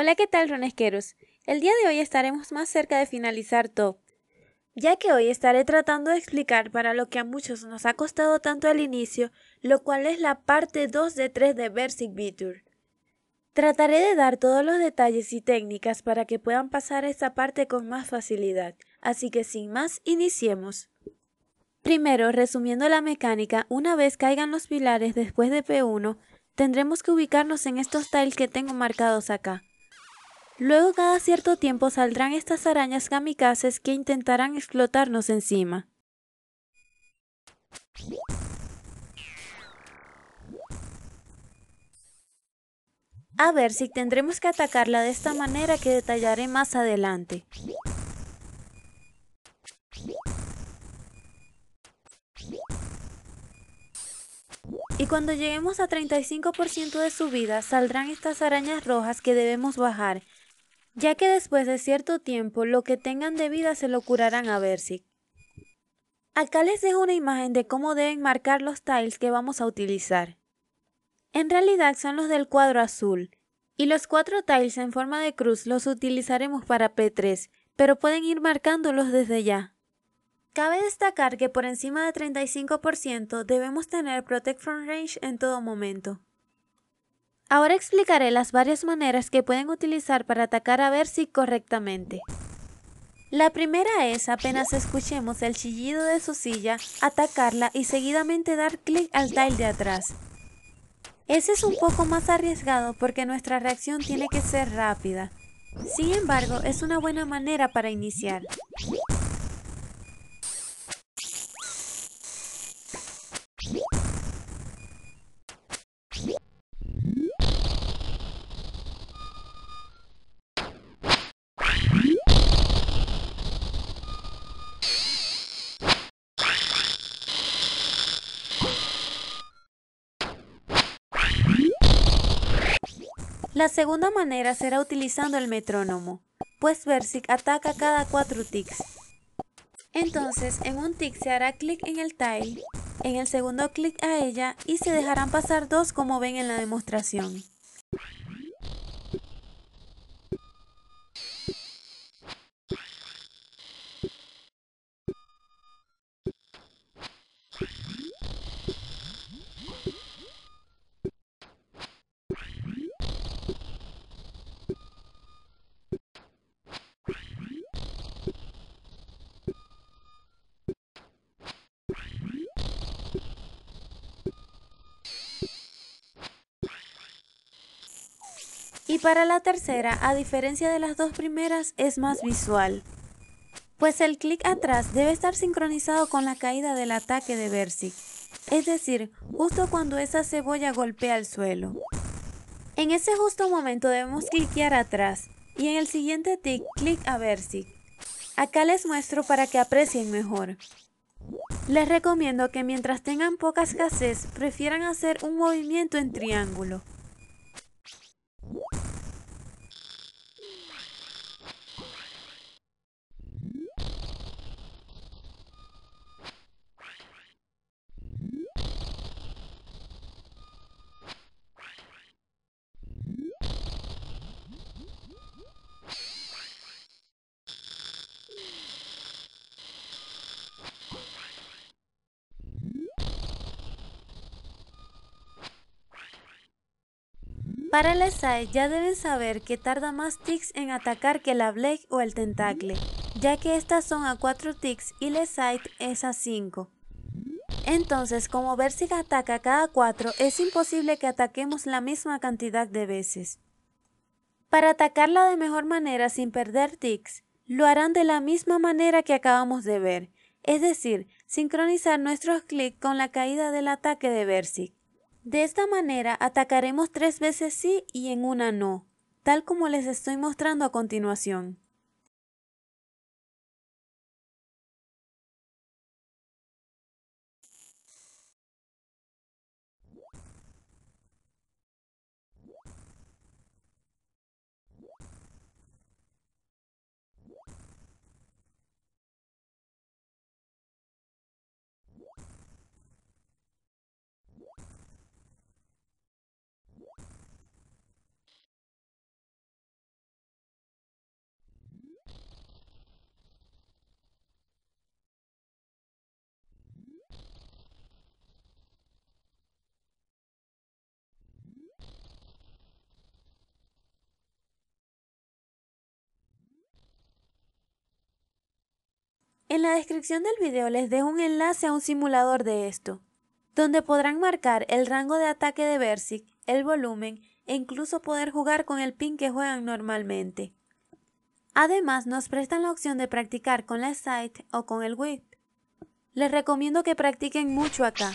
Hola, ¿qué tal, ronesqueros? El día de hoy estaremos más cerca de finalizar Top, ya que hoy estaré tratando de explicar para lo que a muchos nos ha costado tanto al inicio, lo cual es la parte 2 de 3 de Versic Vitur. Trataré de dar todos los detalles y técnicas para que puedan pasar a esta parte con más facilidad, así que sin más, iniciemos. Primero, resumiendo la mecánica, una vez caigan los pilares después de P1, tendremos que ubicarnos en estos tiles que tengo marcados acá. Luego cada cierto tiempo saldrán estas arañas kamikazes que intentarán explotarnos encima. A ver si tendremos que atacarla de esta manera que detallaré más adelante. Y cuando lleguemos a 35% de su vida saldrán estas arañas rojas que debemos bajar ya que después de cierto tiempo lo que tengan de vida se lo curarán a Bersic. Acá les dejo una imagen de cómo deben marcar los tiles que vamos a utilizar. En realidad son los del cuadro azul, y los cuatro tiles en forma de cruz los utilizaremos para P3, pero pueden ir marcándolos desde ya. Cabe destacar que por encima de 35% debemos tener Protect from Range en todo momento. Ahora explicaré las varias maneras que pueden utilizar para atacar a Bercy correctamente. La primera es, apenas escuchemos el chillido de su silla, atacarla y seguidamente dar clic al tile de atrás. Ese es un poco más arriesgado porque nuestra reacción tiene que ser rápida. Sin embargo, es una buena manera para iniciar. La segunda manera será utilizando el metrónomo, pues Versic ataca cada 4 ticks. Entonces, en un tick se hará clic en el tile, en el segundo clic a ella y se dejarán pasar dos como ven en la demostración. Y para la tercera, a diferencia de las dos primeras, es más visual, pues el clic atrás debe estar sincronizado con la caída del ataque de Versic, es decir, justo cuando esa cebolla golpea el suelo. En ese justo momento debemos cliquear atrás y en el siguiente tick, clic a Bersic. Acá les muestro para que aprecien mejor. Les recomiendo que mientras tengan poca escasez, prefieran hacer un movimiento en triángulo, you Para el ya deben saber que tarda más ticks en atacar que la Blake o el Tentacle, ya que estas son a 4 ticks y Leside es a 5. Entonces, como Bersig ataca cada 4, es imposible que ataquemos la misma cantidad de veces. Para atacarla de mejor manera sin perder ticks, lo harán de la misma manera que acabamos de ver, es decir, sincronizar nuestros clics con la caída del ataque de Bersic. De esta manera atacaremos tres veces sí y en una no, tal como les estoy mostrando a continuación. En la descripción del video les dejo un enlace a un simulador de esto, donde podrán marcar el rango de ataque de Bersic, el volumen e incluso poder jugar con el pin que juegan normalmente. Además nos prestan la opción de practicar con la sight o con el width. Les recomiendo que practiquen mucho acá.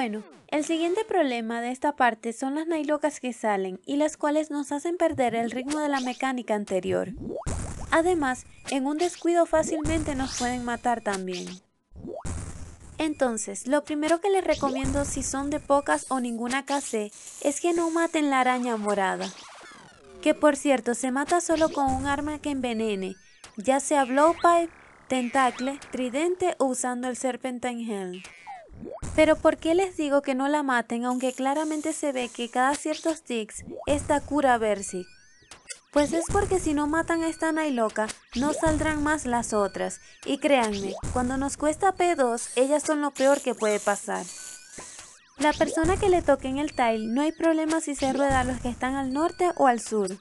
Bueno, el siguiente problema de esta parte son las nailocas que salen y las cuales nos hacen perder el ritmo de la mecánica anterior. Además, en un descuido fácilmente nos pueden matar también. Entonces, lo primero que les recomiendo si son de pocas o ninguna KC es que no maten la araña morada. Que por cierto, se mata solo con un arma que envenene, ya sea blowpipe, tentacle, tridente o usando el serpentine Helm. Pero ¿por qué les digo que no la maten aunque claramente se ve que cada ciertos ticks esta cura versi. Pues es porque si no matan a esta Nailoca, no saldrán más las otras. Y créanme, cuando nos cuesta P2, ellas son lo peor que puede pasar. La persona que le toque en el tile, no hay problema si se rueda a los que están al norte o al sur.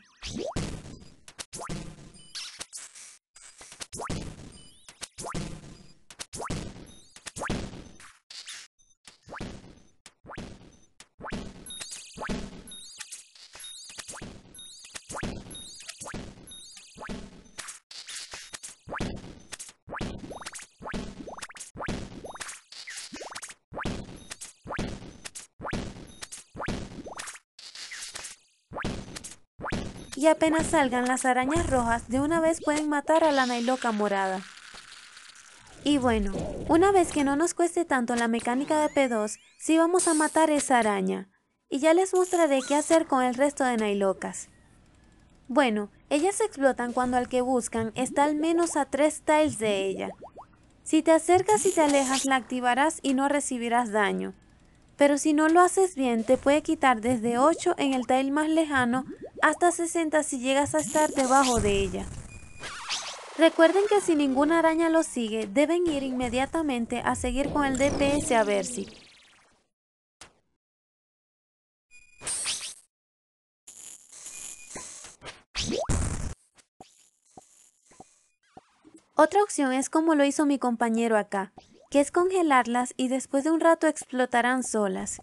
y apenas salgan las arañas rojas, de una vez pueden matar a la nailoca morada. Y bueno, una vez que no nos cueste tanto la mecánica de P2, sí vamos a matar esa araña. Y ya les mostraré qué hacer con el resto de nailocas. Bueno, ellas explotan cuando al que buscan está al menos a 3 tiles de ella. Si te acercas y te alejas la activarás y no recibirás daño. Pero si no lo haces bien te puede quitar desde 8 en el tile más lejano hasta 60 si llegas a estar debajo de ella. Recuerden que si ninguna araña los sigue, deben ir inmediatamente a seguir con el DPS a ver si. Otra opción es como lo hizo mi compañero acá, que es congelarlas y después de un rato explotarán solas.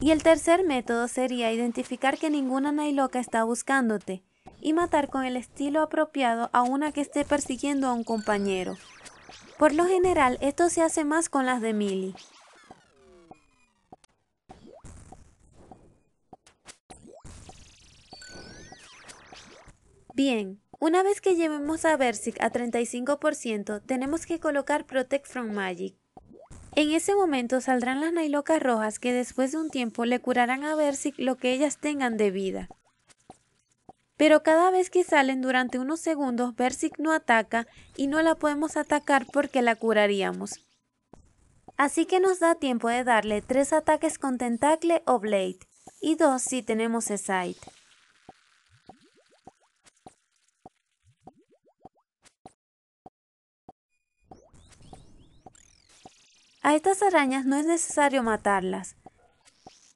Y el tercer método sería identificar que ninguna Nailoca está buscándote y matar con el estilo apropiado a una que esté persiguiendo a un compañero. Por lo general, esto se hace más con las de Mili. Bien, una vez que llevemos a Versic a 35%, tenemos que colocar Protect from Magic. En ese momento saldrán las nailocas rojas que después de un tiempo le curarán a Bersic lo que ellas tengan de vida. Pero cada vez que salen durante unos segundos, Bersic no ataca y no la podemos atacar porque la curaríamos. Así que nos da tiempo de darle tres ataques con Tentacle o Blade y dos si tenemos Scythe. A estas arañas no es necesario matarlas,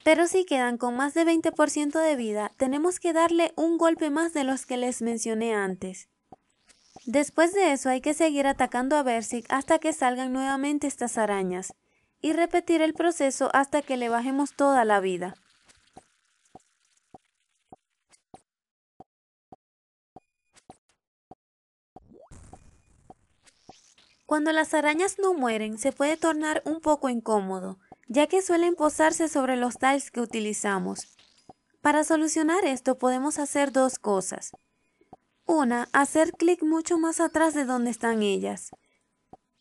pero si quedan con más de 20% de vida, tenemos que darle un golpe más de los que les mencioné antes. Después de eso hay que seguir atacando a Bersic hasta que salgan nuevamente estas arañas, y repetir el proceso hasta que le bajemos toda la vida. Cuando las arañas no mueren, se puede tornar un poco incómodo, ya que suelen posarse sobre los tiles que utilizamos. Para solucionar esto podemos hacer dos cosas. Una, hacer clic mucho más atrás de donde están ellas.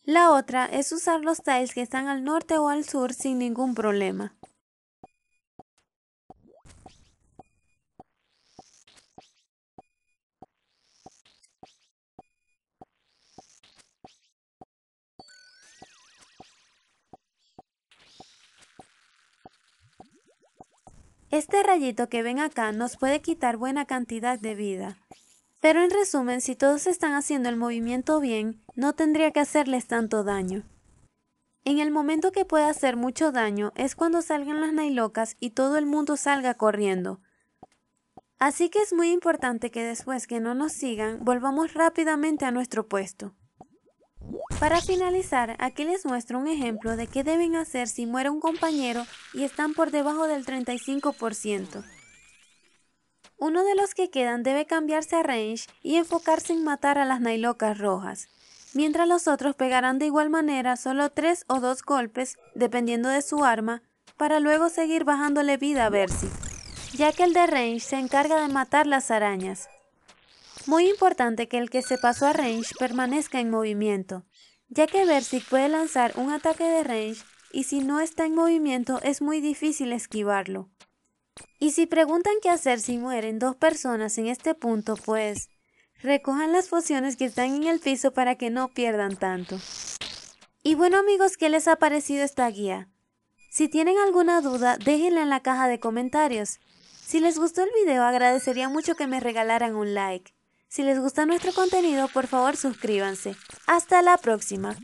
La otra es usar los tiles que están al norte o al sur sin ningún problema. Este rayito que ven acá nos puede quitar buena cantidad de vida. Pero en resumen, si todos están haciendo el movimiento bien, no tendría que hacerles tanto daño. En el momento que puede hacer mucho daño es cuando salgan las nailocas y todo el mundo salga corriendo. Así que es muy importante que después que no nos sigan, volvamos rápidamente a nuestro puesto. Para finalizar, aquí les muestro un ejemplo de qué deben hacer si muere un compañero y están por debajo del 35%. Uno de los que quedan debe cambiarse a range y enfocarse en matar a las nailocas rojas, mientras los otros pegarán de igual manera solo 3 o 2 golpes, dependiendo de su arma, para luego seguir bajándole vida a Versi, ya que el de range se encarga de matar las arañas. Muy importante que el que se pasó a range permanezca en movimiento, ya que ver si puede lanzar un ataque de range y si no está en movimiento es muy difícil esquivarlo. Y si preguntan qué hacer si mueren dos personas en este punto, pues recojan las pociones que están en el piso para que no pierdan tanto. Y bueno amigos, ¿qué les ha parecido esta guía? Si tienen alguna duda, déjenla en la caja de comentarios. Si les gustó el video, agradecería mucho que me regalaran un like. Si les gusta nuestro contenido, por favor suscríbanse. Hasta la próxima.